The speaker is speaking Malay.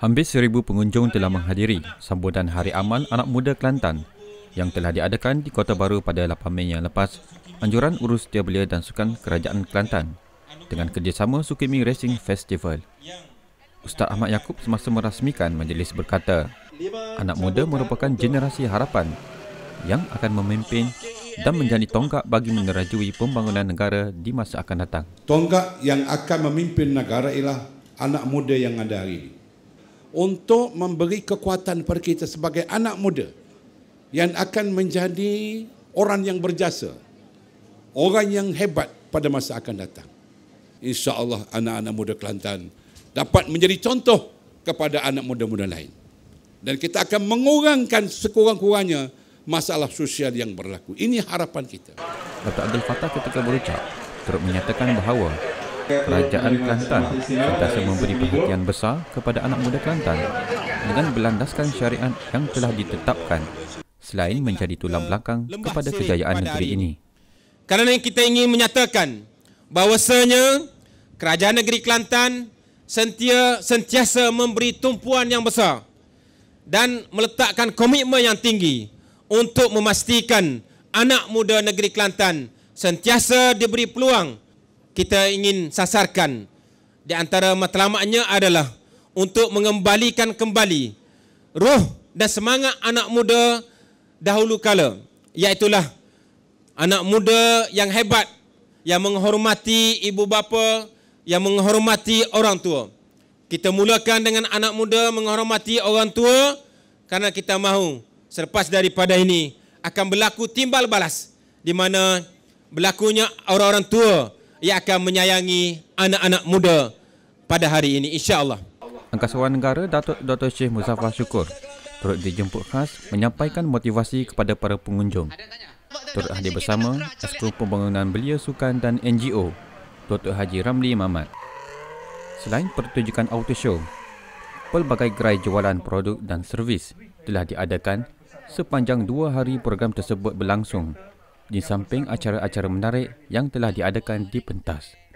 Hampir seribu pengunjung telah menghadiri sambutan Hari Aman Anak Muda Kelantan yang telah diadakan di Kota Baru pada 8 Mei yang lepas Anjuran Urus belia dan Sukan Kerajaan Kelantan dengan kerjasama Sukimi Racing Festival. Ustaz Ahmad Yaakob semasa merasmikan majlis berkata, anak muda merupakan generasi harapan yang akan memimpin dan menjadi tonggak bagi menerajui pembangunan negara di masa akan datang. Tonggak yang akan memimpin negara ialah anak muda yang ada hari ini untuk memberi kekuatan kepada kita sebagai anak muda yang akan menjadi orang yang berjasa, orang yang hebat pada masa akan datang. Insya Allah anak-anak muda Kelantan dapat menjadi contoh kepada anak muda-muda lain. Dan kita akan mengurangkan sekurang-kurangnya masalah sosial yang berlaku. Ini harapan kita. Dr. Abdul Fattah ketika berucap, menyatakan bahawa Kerajaan Kelantan sentiasa memberi perhatian besar kepada anak muda Kelantan dengan berlandaskan syariat yang telah ditetapkan selain menjadi tulang belakang kepada kejayaan negeri ini. Kerana kita ingin menyatakan bahawasanya Kerajaan Negeri Kelantan sentiasa memberi tumpuan yang besar dan meletakkan komitmen yang tinggi untuk memastikan anak muda negeri Kelantan sentiasa diberi peluang kita ingin sasarkan di antara matlamatnya adalah untuk mengembalikan kembali ruh dan semangat anak muda dahulu kala iaitu anak muda yang hebat yang menghormati ibu bapa yang menghormati orang tua kita mulakan dengan anak muda menghormati orang tua kerana kita mahu selepas daripada ini akan berlaku timbal balas di mana berlakunya orang-orang tua yang akan menyayangi anak-anak muda pada hari ini insya-Allah. Angkasawan Negara Datuk Dr. Syekh Muzaffar Syukur turut dijemput khas menyampaikan motivasi kepada para pengunjung. Turut hadir bersama Esko Pembangunan Belia Sukan dan NGO Dr. Haji Ramli Mamat. Selain pertunjukan auto show, pelbagai gerai jualan produk dan servis telah diadakan sepanjang dua hari program tersebut berlangsung di samping acara-acara menarik yang telah diadakan di pentas.